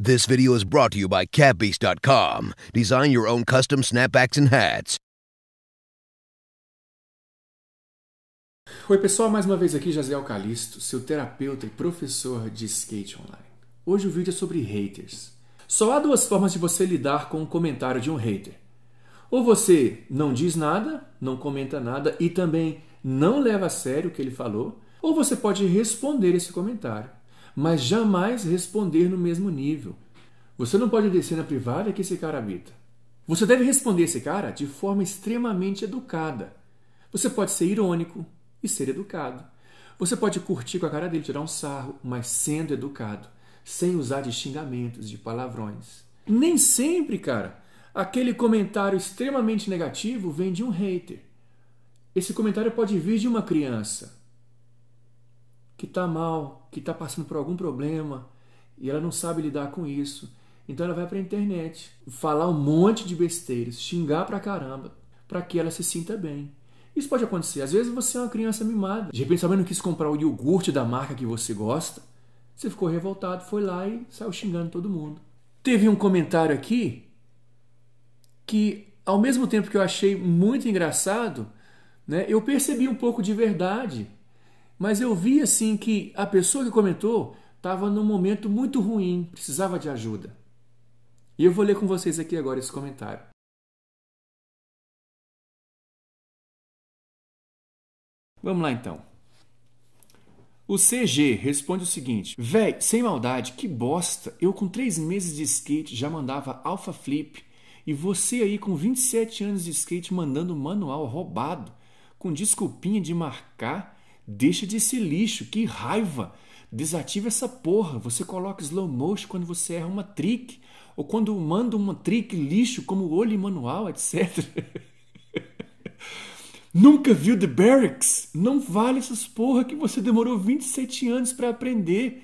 This video is brought to you by CatBeast.com. Design your own custom snapbacks and hats. Oi pessoal, mais uma vez aqui Jaziel Calisto, seu terapeuta e professor de skate online. Hoje o vídeo é sobre haters. Só há duas formas de você lidar com o comentário de um hater. Ou você não diz nada, não comenta nada e também não leva a sério o que ele falou, ou você pode responder esse comentário mas jamais responder no mesmo nível. Você não pode descer na privada que esse cara habita. Você deve responder esse cara de forma extremamente educada. Você pode ser irônico e ser educado. Você pode curtir com a cara dele, tirar um sarro, mas sendo educado, sem usar de xingamentos, de palavrões. Nem sempre, cara, aquele comentário extremamente negativo vem de um hater. Esse comentário pode vir de uma criança, que está mal, que está passando por algum problema e ela não sabe lidar com isso. Então ela vai para a internet falar um monte de besteiras, xingar pra caramba, para que ela se sinta bem. Isso pode acontecer. Às vezes você é uma criança mimada. De repente, sua não quis comprar o iogurte da marca que você gosta. Você ficou revoltado, foi lá e saiu xingando todo mundo. Teve um comentário aqui que, ao mesmo tempo que eu achei muito engraçado, né, eu percebi um pouco de verdade mas eu vi assim que a pessoa que comentou estava num momento muito ruim, precisava de ajuda. E eu vou ler com vocês aqui agora esse comentário. Vamos lá então. O CG responde o seguinte: Véi, sem maldade, que bosta! Eu com 3 meses de skate já mandava alpha flip e você aí com 27 anos de skate mandando manual roubado, com desculpinha de marcar Deixa de ser lixo, que raiva! Desativa essa porra. Você coloca slow motion quando você erra uma trick, ou quando manda uma trick lixo como olho manual, etc. Nunca viu The Barracks? Não vale essas porra que você demorou 27 anos para aprender.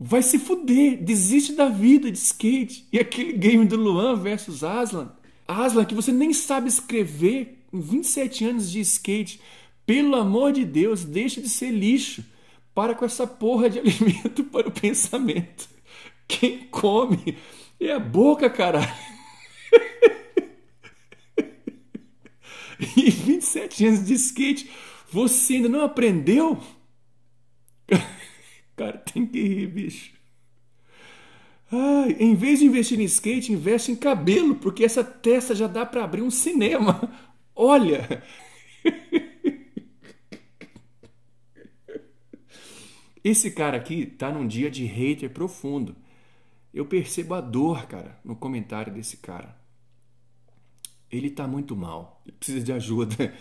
Vai se fuder, desiste da vida de skate. E aquele game do Luan versus Aslan. Aslan, que você nem sabe escrever, com 27 anos de skate, pelo amor de Deus, deixa de ser lixo. Para com essa porra de alimento para o pensamento. Quem come é a boca, caralho. e 27 anos de skate, você ainda não aprendeu? Cara, tem que rir, bicho. Ai, em vez de investir em skate, investe em cabelo, porque essa testa já dá para abrir um cinema. Olha, Esse cara aqui tá num dia de hater profundo. Eu percebo a dor, cara, no comentário desse cara. Ele tá muito mal, ele precisa de ajuda.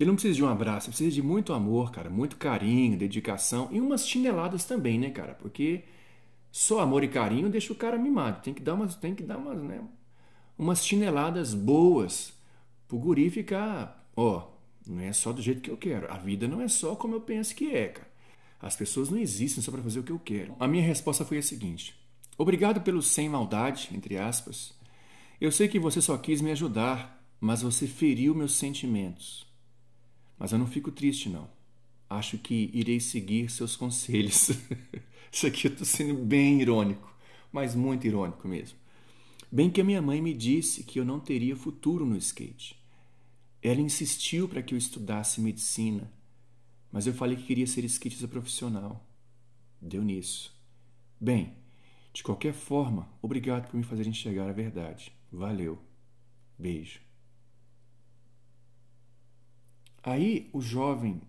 Ele não precisa de um abraço, ele precisa de muito amor, cara, muito carinho, dedicação e umas chineladas também, né, cara? Porque só amor e carinho deixa o cara mimado. Tem que dar umas, tem que dar umas, né, umas chineladas boas pro guri ficar, ó, não é só do jeito que eu quero. A vida não é só como eu penso que é, cara. As pessoas não existem só para fazer o que eu quero. A minha resposta foi a seguinte: Obrigado pelo sem maldade, entre aspas. Eu sei que você só quis me ajudar, mas você feriu meus sentimentos. Mas eu não fico triste, não. Acho que irei seguir seus conselhos. Isso aqui eu estou sendo bem irônico, mas muito irônico mesmo. Bem que a minha mãe me disse que eu não teria futuro no skate. Ela insistiu para que eu estudasse medicina mas eu falei que queria ser skatista profissional. Deu nisso. Bem, de qualquer forma, obrigado por me fazer enxergar a verdade. Valeu. Beijo. Aí o jovem,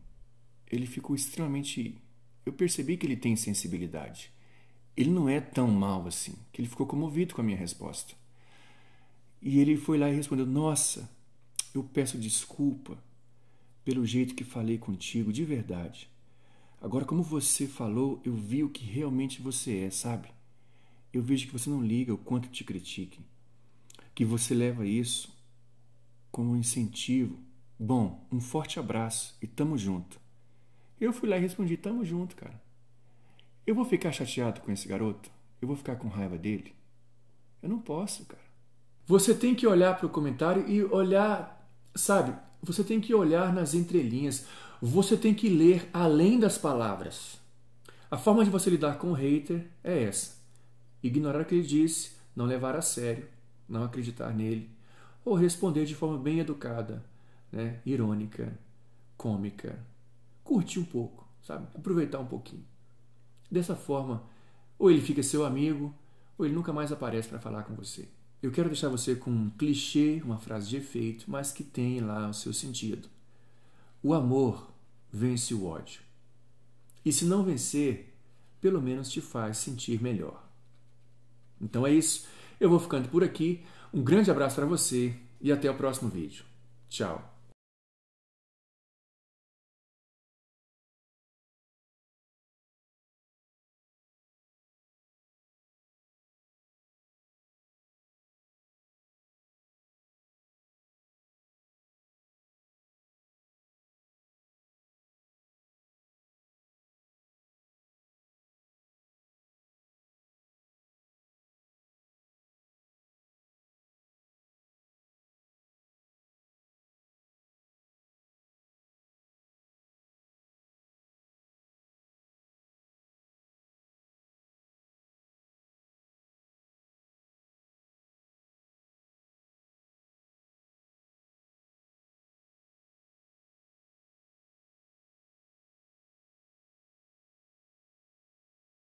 ele ficou extremamente. Eu percebi que ele tem sensibilidade. Ele não é tão mal assim, que ele ficou comovido com a minha resposta. E ele foi lá e respondeu: Nossa, eu peço desculpa pelo jeito que falei contigo, de verdade. Agora, como você falou, eu vi o que realmente você é, sabe? Eu vejo que você não liga o quanto te critiquem, que você leva isso como um incentivo. Bom, um forte abraço e tamo junto. Eu fui lá e respondi: tamo junto, cara. Eu vou ficar chateado com esse garoto? Eu vou ficar com raiva dele? Eu não posso, cara. Você tem que olhar para o comentário e olhar Sabe, você tem que olhar nas entrelinhas, você tem que ler além das palavras. A forma de você lidar com o hater é essa: ignorar o que ele disse, não levar a sério, não acreditar nele, ou responder de forma bem educada, né? irônica, cômica. Curtir um pouco, sabe? Aproveitar um pouquinho. Dessa forma, ou ele fica seu amigo, ou ele nunca mais aparece para falar com você. Eu quero deixar você com um clichê, uma frase de efeito, mas que tem lá o seu sentido. O amor vence o ódio. E se não vencer, pelo menos te faz sentir melhor. Então é isso. Eu vou ficando por aqui. Um grande abraço para você e até o próximo vídeo. Tchau.